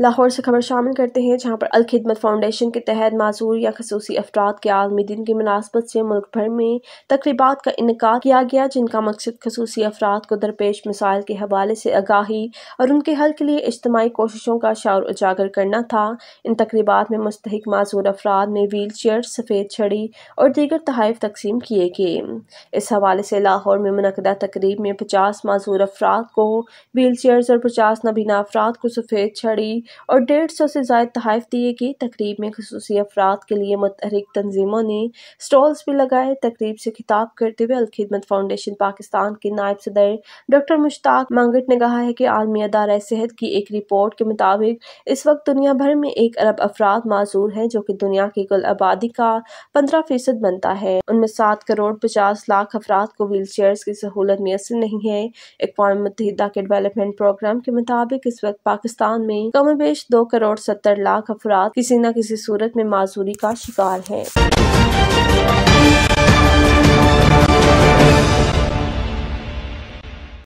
लाहौर से खबर शामिल करते हैं जहाँ पर अलखिदमत फाउंडेशन के तहत माजूर या खसूसी अफराद के आलमी दिन की मुनासबत से मुल्क भर में तकरीबा का इनका किया गया जिनका मकसद खसूसी अफराद को दरपेश मिसाइल के हवाले से आगाही और उनके हल के लिए इज्तमी कोशिशों का शार उजागर करना था इन तकरीबा में मुस्तक माजूर अफराद ने व्हील चेयर सफ़ेद छड़ी और दीगर तहफ़ तकसीम किए गए इस हवाले से लाहौर में मनदा तकरीब में पचास माजूर अफराद को व्हील चेयर और पचास नबीना अफराद को सफ़ेद छड़ी और डेढ़ सौ से ज्यादा तहफ़ दिए गए तकरीब में खसूस अफराद के लिए मतहरक तनजीमों ने स्टॉल्स भी लगाए तकरीब से खिताब करते हुए अलखिदमत फाउंडेशन पाकिस्तान के नायब सदर डॉक्टर मुश्ताक मांगट ने कहा है कि आलमी अदारा सेहत की एक रिपोर्ट के मुताबिक इस वक्त दुनिया भर में एक अरब अफराद माजूर हैं जो कि दुनिया की कुल आबादी का पंद्रह फीसद बनता है उनमें सात करोड़ पचास लाख अफराद को व्हील चेयर की सहूलत मैसर नहीं है अकवा मुतहदा के डेवलपमेंट प्रोग्राम के मुताबिक इस वक्त पाकिस्तान में कम कमोबेश दो करोड़ सत्तर लाख अफराद किसी न किसी सूरत में माजूरी का शिकार हैं